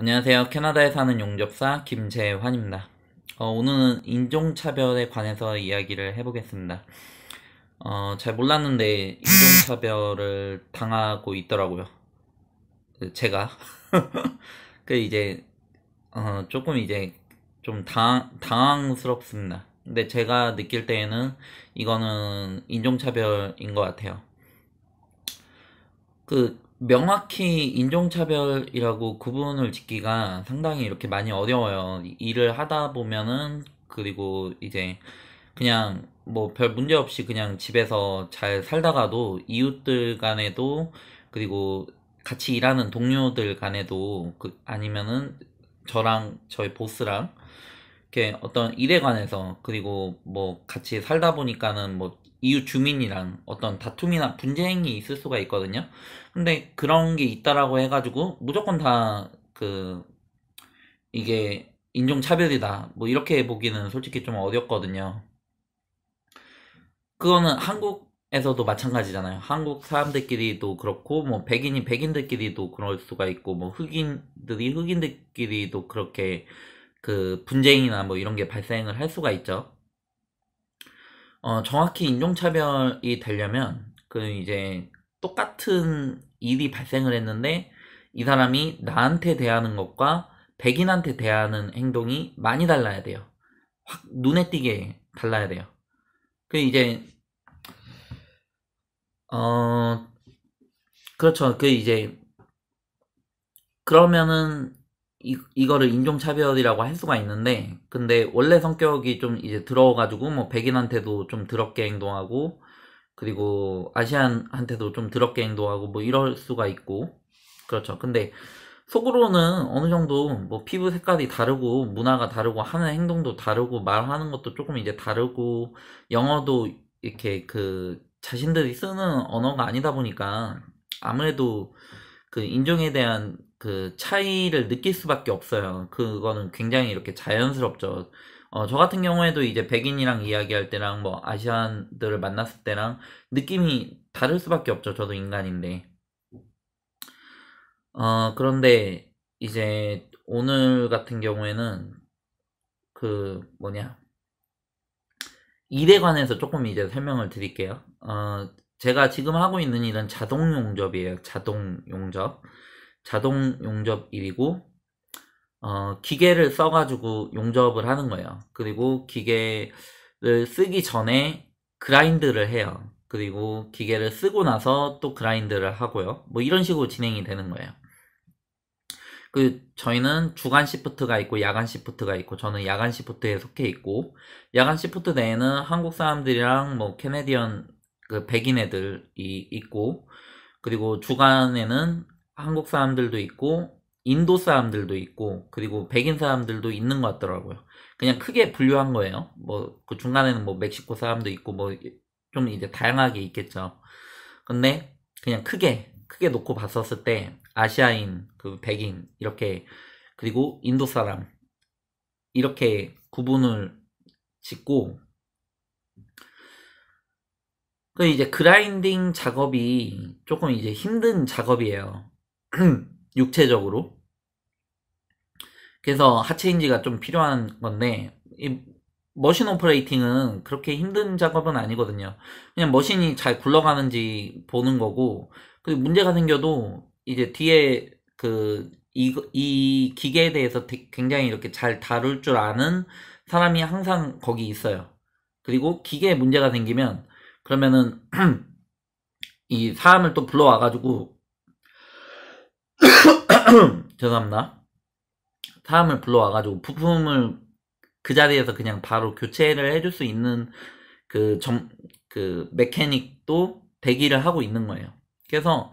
안녕하세요. 캐나다에 사는 용접사 김재환입니다. 어, 오늘은 인종차별에 관해서 이야기를 해보겠습니다. 어, 잘 몰랐는데 인종차별을 당하고 있더라고요. 제가. 그 이제 어, 조금 이제 좀 당, 당황스럽습니다. 근데 제가 느낄 때에는 이거는 인종차별인 것 같아요. 그 명확히 인종차별이라고 구분을 짓기가 상당히 이렇게 많이 어려워요. 일을 하다 보면은, 그리고 이제 그냥 뭐 별 문제 없이 그냥 집에서 잘 살다가도 이웃들 간에도 그리고 같이 일하는 동료들 간에도 그 아니면은 저랑 저희 보스랑 이렇게 어떤 일에 관해서 그리고 뭐 같이 살다 보니까는 뭐 이웃 주민이랑 어떤 다툼이나 분쟁이 있을 수가 있거든요. 근데 그런 게 있다라고 해가지고 무조건 다 그 이게 인종차별이다 뭐 이렇게 보기는 솔직히 좀 어렵거든요. 그거는 한국에서도 마찬가지잖아요. 한국 사람들끼리도 그렇고 뭐 백인이 백인들끼리도 그럴 수가 있고 뭐 흑인들이 흑인들끼리도 그렇게 그 분쟁이나 뭐 이런 게 발생을 할 수가 있죠. 어, 정확히 인종차별이 되려면 그 이제 똑같은 일이 발생을 했는데 이 사람이 나한테 대하는 것과 백인한테 대하는 행동이 많이 달라야 돼요. 확 눈에 띄게 달라야 돼요. 그 이제 어 그렇죠. 그 이제 그러면은 이, 이거를 인종차별이라고 할 수가 있는데 근데 원래 성격이 좀 이제 들어가지고 뭐 백인한테도 좀 더럽게 행동하고 그리고 아시안한테도 좀 더럽게 행동하고 뭐 이럴 수가 있고 그렇죠 근데 속으로는 어느 정도 뭐 피부 색깔이 다르고 문화가 다르고 하는 행동도 다르고 말하는 것도 조금 이제 다르고 영어도 이렇게 그 자신들이 쓰는 언어가 아니다 보니까 아무래도 그 인종에 대한 그 차이를 느낄 수밖에 없어요. 그거는 굉장히 이렇게 자연스럽죠. 어, 저 같은 경우에도 이제 백인이랑 이야기할 때랑 뭐 아시안들을 만났을 때랑 느낌이 다를 수밖에 없죠. 저도 인간인데. 어, 그런데 이제 오늘 같은 경우에는 그 뭐냐. 일에 관해서 조금 이제 설명을 드릴게요. 어, 제가 지금 하고 있는 일은 자동 용접이에요. 자동 용접. 자동 용접 일이고, 어, 기계를 써가지고 용접을 하는 거예요. 그리고 기계를 쓰기 전에 그라인드를 해요. 그리고 기계를 쓰고 나서 또 그라인드를 하고요. 뭐 이런 식으로 진행이 되는 거예요. 그 저희는 주간 시프트가 있고 야간 시프트가 있고 저는 야간 시프트에 속해 있고 야간 시프트 내에는 한국 사람들이랑 뭐 캐네디언 그 백인 애들이 있고 그리고 주간에는 한국 사람들도 있고 인도 사람들도 있고 그리고 백인 사람들도 있는 것 같더라고요. 그냥 크게 분류한 거예요. 뭐 그 중간에는 뭐 멕시코 사람도 있고 뭐 좀 이제 다양하게 있겠죠. 근데 그냥 크게 크게 놓고 봤었을 때 아시아인 그 백인 이렇게 그리고 인도 사람 이렇게 구분을 짓고 그 이제 그라인딩 작업이 음. 조금 이제 힘든 작업이에요. 육체적으로. 그래서 하체인지가 좀 필요한 건데 머신 오퍼레이팅은 그렇게 힘든 작업은 아니거든요. 그냥 머신이 잘 굴러가는지 보는 거고 그리고 문제가 생겨도 이제 뒤에 그 이, 이 기계에 대해서 굉장히 이렇게 잘 다룰 줄 아는 사람이 항상 거기 있어요. 그리고 기계에 문제가 생기면 그러면은 이 사람을 또 불러와가지고 죄송합니다. 사람을 불러와가지고 부품을 그 자리에서 그냥 바로 교체를 해줄 수 있는 그 점, 그 메케닉도 대기를 하고 있는 거예요. 그래서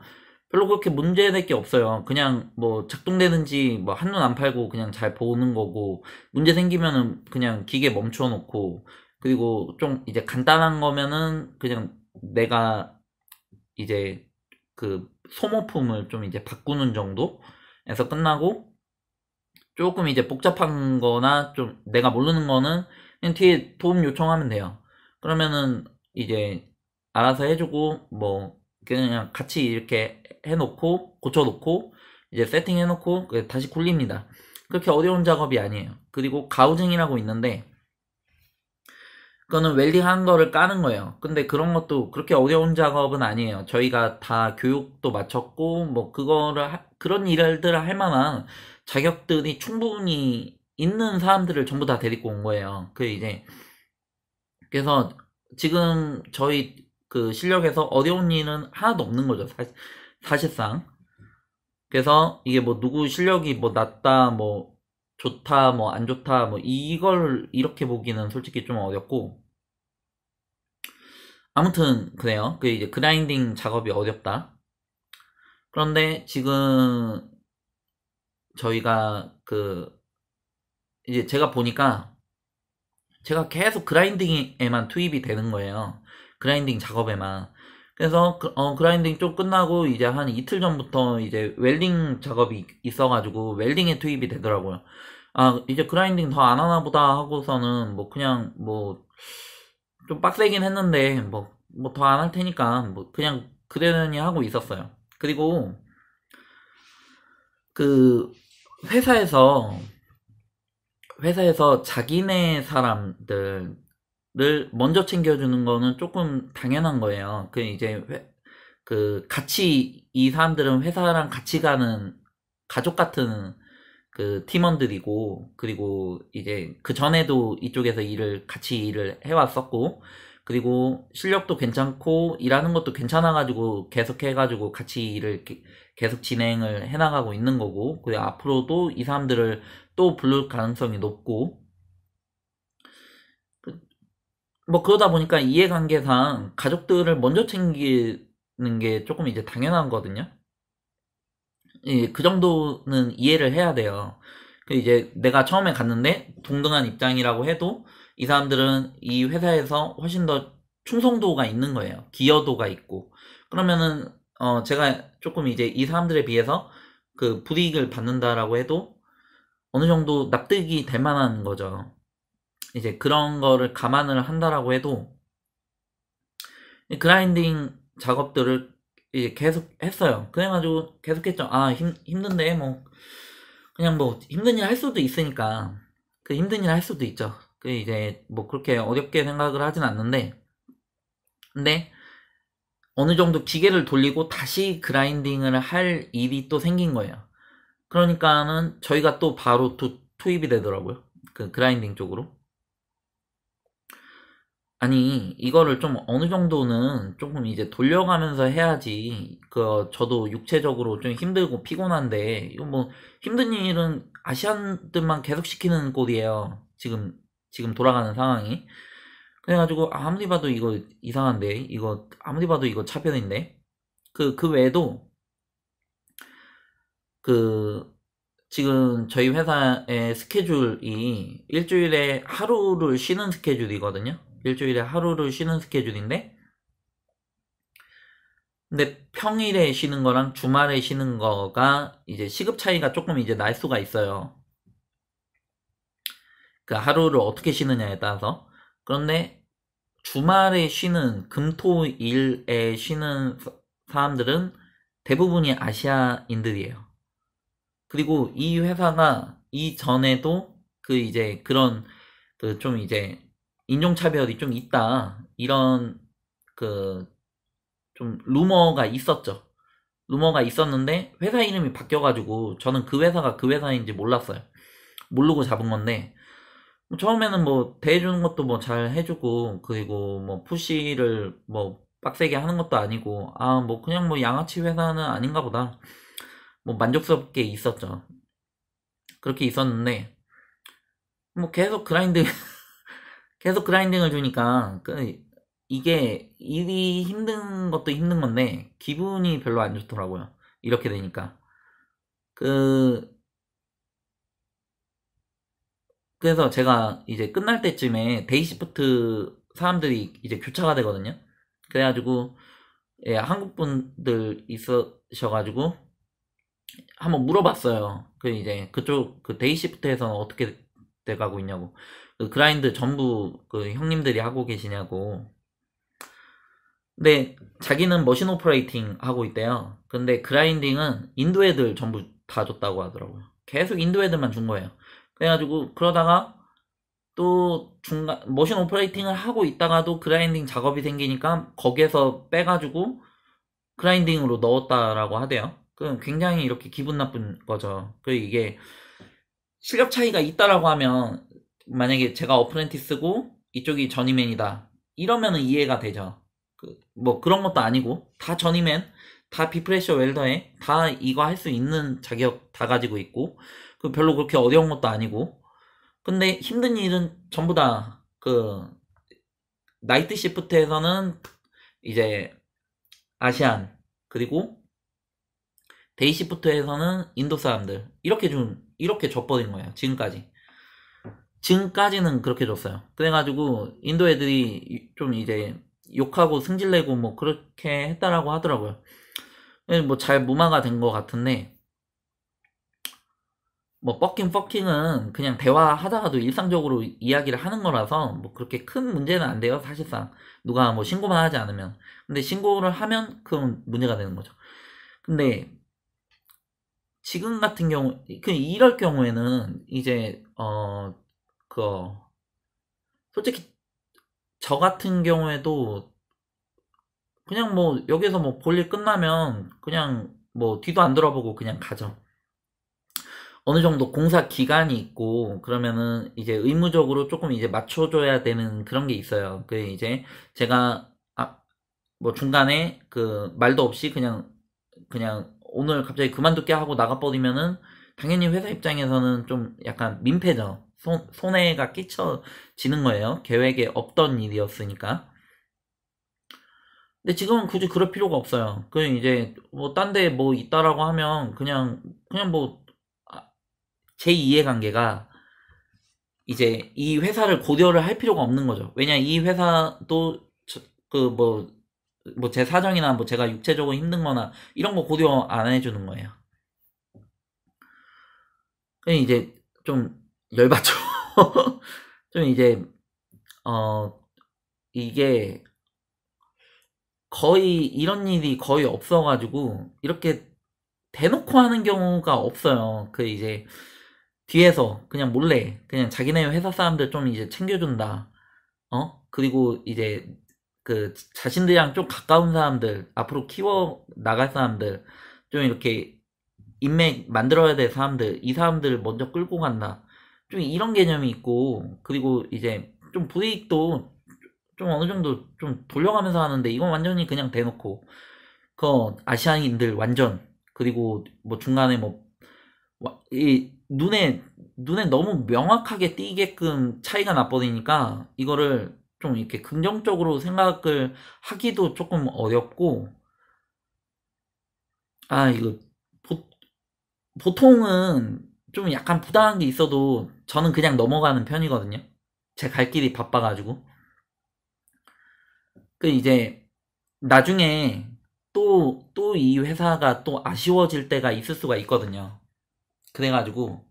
별로 그렇게 문제될 게 없어요. 그냥 뭐 작동되는지 뭐 한눈 안 팔고 그냥 잘 보는 거고 문제 생기면은 그냥 기계 멈춰놓고 그리고 좀 이제 간단한 거면은 그냥 내가 이제 그 소모품을 좀 이제 바꾸는 정도에서 끝나고 조금 이제 복잡한 거나 좀 내가 모르는 거는 그냥 뒤에 도움 요청하면 돼요. 그러면은 이제 알아서 해주고 뭐 그냥 같이 이렇게 해놓고 고쳐놓고 이제 세팅해놓고 그 다시 굴립니다. 그렇게 어려운 작업이 아니에요. 그리고 가우징이라고 있는데 그거는 웰딩한 거를 까는 거예요. 근데 그런 것도 그렇게 어려운 작업은 아니에요. 저희가 다 교육도 마쳤고 뭐 그거를 하, 그런 일들을 할 만한 자격들이 충분히 있는 사람들을 전부 다 데리고 온 거예요. 그 이제 그래서 지금 저희 그 실력에서 어려운 일은 하나도 없는 거죠. 사 사실상. 그래서 이게 뭐 누구 실력이 뭐 낮다 뭐 좋다 뭐 안 좋다 뭐 이걸 이렇게 보기는 솔직히 좀 어렵고 아무튼 그래요 그 이제 그라인딩 작업이 어렵다 그런데 지금 저희가 그 이제 제가 보니까 제가 계속 그라인딩에만 투입이 되는 거예요 그라인딩 작업에만 그래서 그, 어, 그라인딩 좀 끝나고 이제 한 이틀 전부터 이제 웰딩 작업이 있어가지고 웰딩에 투입이 되더라고요. 아 이제 그라인딩 더 안 하나 보다 하고서는 뭐 그냥 뭐 좀 빡세긴 했는데 뭐 뭐 더 안 할 테니까 뭐 그냥 그러려니 하고 있었어요. 그리고 그 회사에서 회사에서 자기네 사람들 를 먼저 챙겨주는 거는 조금 당연한 거예요. 그 이제 회, 그 같이 이 사람들은 회사랑 같이 가는 가족 같은 그 팀원들이고 그리고 이제 그 전에도 이쪽에서 일을 같이 일을 해왔었고 그리고 실력도 괜찮고 일하는 것도 괜찮아가지고 계속 해가지고 같이 일을 계속 진행을 해나가고 있는 거고 그리고 앞으로도 이 사람들을 또 부를 가능성이 높고 뭐 그러다 보니까 이해관계상 가족들을 먼저 챙기는 게 조금 이제 당연한 거거든요. 예, 그 정도는 이해를 해야 돼요. 그 이제 내가 처음에 갔는데 동등한 입장이라고 해도 이 사람들은 이 회사에서 훨씬 더 충성도가 있는 거예요. 기여도가 있고. 그러면은 어 제가 조금 이제 이 사람들에 비해서 그 불이익을 받는다라고 해도 어느 정도 납득이 될 만한 거죠. 이제 그런 거를 감안을 한다라고 해도 그라인딩 작업들을 이제 계속 했어요. 그래가지고 계속했죠. 아 힘, 힘든데 뭐 그냥 뭐 힘든 일 할 수도 있으니까 그 힘든 일 할 수도 있죠. 그 이제 뭐 그렇게 어렵게 생각을 하진 않는데 근데 어느 정도 기계를 돌리고 다시 그라인딩을 할 일이 또 생긴 거예요. 그러니까는 저희가 또 바로 또 투입이 되더라고요. 그 그라인딩 쪽으로. 아니 이거를 좀 어느 정도는 조금 이제 돌려가면서 해야지 그 저도 육체적으로 좀 힘들고 피곤한데 이거 뭐 힘든 일은 아시안들만 계속 시키는 꼴이에요 지금 지금 돌아가는 상황이 그래가지고 아무리 봐도 이거 이상한데 이거 아무리 봐도 이거 차별인데 그그 그 외에도 그 지금 저희 회사의 스케줄이 일주일에 하루를 쉬는 스케줄이거든요 일주일에 하루를 쉬는 스케줄인데 근데 평일에 쉬는 거랑 주말에 쉬는 거가 이제 시급 차이가 조금 이제 날 수가 있어요. 그 하루를 어떻게 쉬느냐에 따라서 그런데 주말에 쉬는 금토일에 쉬는 사람들은 대부분이 아시아인들이에요. 그리고 이 회사가 이전에도 그 이제 그런 그좀 이제 인종차별이 좀 있다 이런 그 좀 루머가 있었죠. 루머가 있었는데 회사 이름이 바뀌어가지고 저는 그 회사가 그 회사인지 몰랐어요. 모르고 잡은 건데 뭐 처음에는 뭐 대해주는 것도 뭐 잘 해주고 그리고 뭐 푸시를 뭐 빡세게 하는 것도 아니고 아 뭐 그냥 뭐 양아치 회사는 아닌가 보다 뭐 만족스럽게 있었죠. 그렇게 있었는데 뭐 계속 그라인드 계속 그라인딩을 주니까 그 이게 일이 힘든 것도 힘든 건데 기분이 별로 안 좋더라고요. 이렇게 되니까 그 그래서 제가 이제 끝날 때쯤에 데이시프트 사람들이 이제 교차가 되거든요. 그래가지고 예, 한국 분들 있으셔가지고 한번 물어봤어요. 그 이제 그쪽 그 데이시프트에서는 어떻게 돼가고 있냐고 그 그라인드 전부 그 형님들이 하고 계시냐고 근데 자기는 머신 오퍼레이팅 하고 있대요 근데 그라인딩은 인도 애들 전부 다 줬다고 하더라고요 계속 인도 애들만 준 거예요 그래가지고 그러다가 또 중간 머신 오퍼레이팅을 하고 있다가도 그라인딩 작업이 생기니까 거기에서 빼가지고 그라인딩으로 넣었다라고 하대요. 그럼 굉장히 이렇게 기분 나쁜 거죠. 그 이게 실력 차이가 있다라고 하면 만약에 제가 어프렌티스고 이쪽이 전이맨이다 이러면은 이해가 되죠. 그, 뭐 그런 것도 아니고 다 전이맨, 다 비프레셔 웰더에 다 이거 할 수 있는 자격 다 가지고 있고 그 별로 그렇게 어려운 것도 아니고 근데 힘든 일은 전부 다 그 나이트 시프트에서는 이제 아시안 그리고 데이시프트에서는 인도 사람들 이렇게 좀 이렇게 져버린 거예요 지금까지 지금까지는 그렇게 줬어요 그래가지고 인도 애들이 좀 이제 욕하고 승질내고 뭐 그렇게 했다라고 하더라고요 네, 뭐잘 무마가 된 것 같은데 뭐 뻑킹 뻑킹은 그냥 대화하다가도 일상적으로 이야기를 하는 거라서 뭐 그렇게 큰 문제는 안 돼요 사실상 누가 뭐 신고만 하지 않으면 근데 신고를 하면 그건 문제가 되는 거죠 근데 지금 같은 경우, 그 이럴 경우에는 이제 어 그 솔직히 저 같은 경우에도 그냥 뭐 여기서 뭐 볼일 끝나면 그냥 뭐 뒤도 안 돌아보고 그냥 가죠. 어느 정도 공사 기간이 있고 그러면은 이제 의무적으로 조금 이제 맞춰줘야 되는 그런 게 있어요. 그 이제 제가 아 뭐 중간에 그 말도 없이 그냥 그냥 오늘 갑자기 그만둘게 하고 나가버리면은 당연히 회사 입장에서는 좀 약간 민폐죠. 손, 손해가 끼쳐지는 거예요. 계획에 없던 일이었으니까. 근데 지금은 굳이 그럴 필요가 없어요. 그 이제 뭐 딴데뭐 뭐 있다라고 하면 그냥 그냥 뭐 아, 제2의 관계가 이제 이 회사를 고려를 할 필요가 없는 거죠. 왜냐 이 회사도 그뭐 뭐제 사정이나 뭐 제가 육체적으로 힘든거나 이런 거 고려 안 해주는 거예요. 그냥 이제 좀 열받죠. 좀 이제 어 이게 거의 이런 일이 거의 없어가지고 이렇게 대놓고 하는 경우가 없어요. 그 이제 뒤에서 그냥 몰래 그냥 자기네 회사 사람들 좀 이제 챙겨준다. 어 그리고 이제 그 자신들이랑 좀 가까운 사람들 앞으로 키워 나갈 사람들 좀 이렇게 인맥 만들어야 될 사람들 이 사람들을 먼저 끌고 간다 좀 이런 개념이 있고 그리고 이제 좀 브레이크도 좀 어느 정도 좀 돌려가면서 하는데 이건 완전히 그냥 대놓고 그 아시안인들 완전 그리고 뭐 중간에 뭐 이 눈에 눈에 너무 명확하게 띄게끔 차이가 나버리니까 이거를 좀 이렇게 긍정적으로 생각을 하기도 조금 어렵고, 아, 이거, 보, 보통은 좀 약간 부당한 게 있어도 저는 그냥 넘어가는 편이거든요. 제 갈 길이 바빠가지고. 그 이제 나중에 또, 또 이 회사가 또 아쉬워질 때가 있을 수가 있거든요. 그래가지고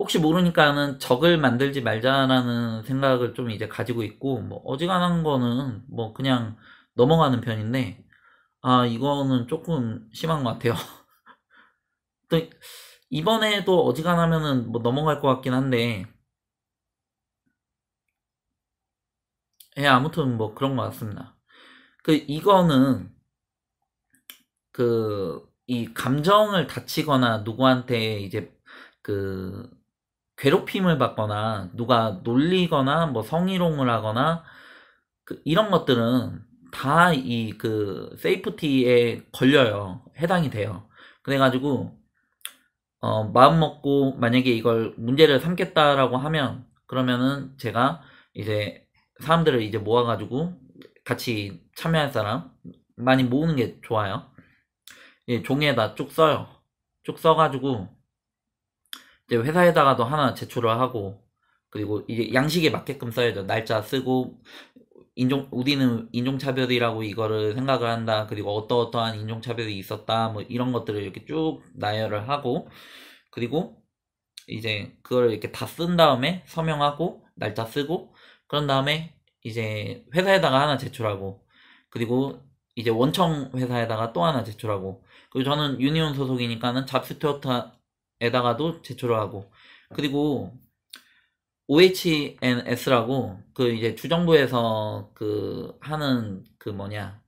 혹시 모르니까는 적을 만들지 말자라는 생각을 좀 이제 가지고 있고 뭐 어지간한 거는 뭐 그냥 넘어가는 편인데 아 이거는 조금 심한 것 같아요. 또 이번에도 어지간하면은 뭐 넘어갈 것 같긴 한데 예 아무튼 뭐 그런 것 같습니다. 그 이거는 그 이 감정을 다치거나 누구한테 이제 그 괴롭힘을 받거나 누가 놀리거나 뭐 성희롱을 하거나 그 이런 것들은 다 이 그 세이프티에 걸려요. 해당이 돼요. 그래가지고 어, 마음 먹고 만약에 이걸 문제를 삼겠다라고 하면 그러면은 제가 이제 사람들을 이제 모아가지고 같이 참여할 사람 많이 모으는 게 좋아요. 예, 종이에다 쭉 써요. 쭉 써가지고 이제 회사에다가도 하나 제출을 하고 그리고 이제 양식에 맞게끔 써야죠. 날짜 쓰고 인종 우리는 인종차별이라고 이거를 생각을 한다. 그리고 어떠어떠한 인종차별이 있었다. 뭐 이런 것들을 이렇게 쭉 나열을 하고 그리고 이제 그걸 이렇게 다 쓴 다음에 서명하고 날짜 쓰고 그런 다음에 이제 회사에다가 하나 제출하고 그리고 이제 원청 회사에다가 또 하나 제출하고 그리고 저는 유니온 소속이니까는 잡스튜어트 에다가도 제출을 하고 그리고 OHNS라고 그 이제 주정부에서 그 하는 그 뭐냐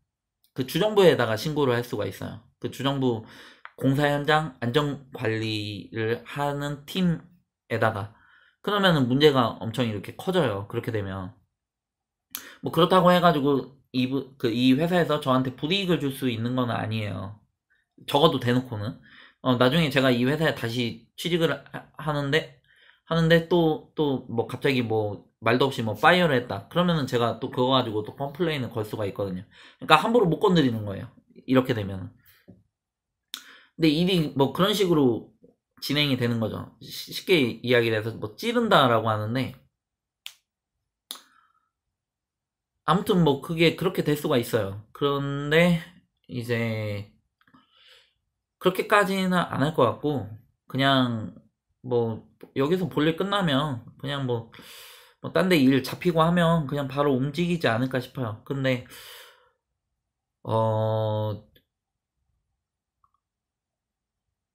그 주정부에다가 신고를 할 수가 있어요. 그 주정부 공사 현장 안전 관리를 하는 팀에다가 그러면은 문제가 엄청 이렇게 커져요. 그렇게 되면 뭐 그렇다고 해가지고 이, 그, 이 회사에서 저한테 불이익을 줄 수 있는 건 아니에요. 적어도 대놓고는. 어, 나중에 제가 이 회사에 다시 취직을 하는데 하는데 또 또 뭐 갑자기 뭐 말도 없이 뭐 파이어를 했다. 그러면은 제가 또 그거 가지고 또 컴플레인을 걸 수가 있거든요. 그러니까 함부로 못 건드리는 거예요. 이렇게 되면은. 근데 일이 뭐 그런 식으로 진행이 되는 거죠. 쉽게 이야기를 해서 뭐 찌른다라고 하는데 아무튼 뭐 그게 그렇게 될 수가 있어요. 그런데 이제 그렇게까지는 안 할 것 같고 그냥 뭐 여기서 볼 일 끝나면 그냥 뭐, 뭐 딴 데 일 잡히고 하면 그냥 바로 움직이지 않을까 싶어요. 근데 어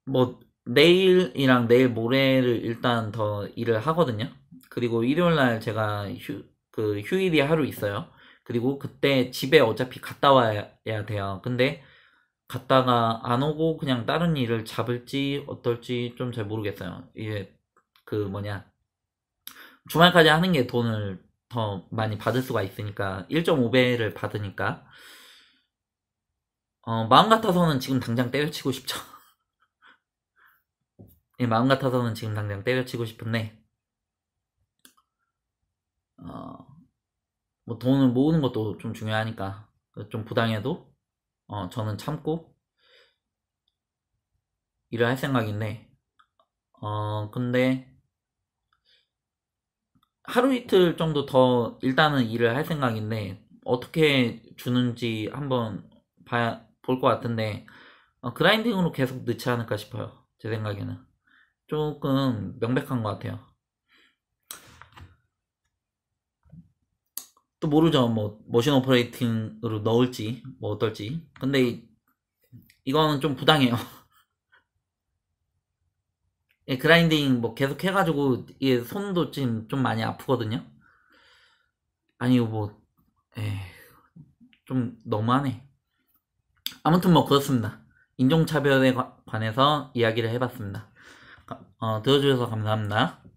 뭐 내일이랑 내일 모레를 일단 더 일을 하거든요. 그리고 일요일 날 제가 휴 그 휴일이 하루 있어요. 그리고 그때 집에 어차피 갔다 와야 돼요. 근데 갔다가 안 오고 그냥 다른 일을 잡을지 어떨지 좀 잘 모르겠어요. 이게 그 뭐냐 주말까지 하는 게 돈을 더 많이 받을 수가 있으니까 1.5배를 받으니까 어, 마음 같아서는 지금 당장 때려치고 싶죠. 예, 마음 같아서는 지금 당장 때려치고 싶은데 어, 뭐 돈을 모으는 것도 좀 중요하니까 좀 부당해도 어, 저는 참고 일을 할 생각인데, 어, 근데 하루 이틀 정도 더 일단은 일을 할 생각인데, 어떻게 주는지 한번 봐야, 볼것 같은데, 어, 그라인딩으로 계속 늦지 않을까 싶어요. 제 생각에는. 조금 명백한 것 같아요. 또 모르죠. 뭐 머신 오퍼레이팅으로 넣을지 뭐 어떨지. 근데 이, 거는좀 부당해요. 예, 그라인딩 뭐 계속 해가지고 이게 손도 지금 좀 많이 아프거든요. 아니 뭐좀 예, 너무하네. 아무튼 뭐 그렇습니다. 인종차별에 관해서 이야기를 해봤습니다. 어, 들어주셔서 감사합니다.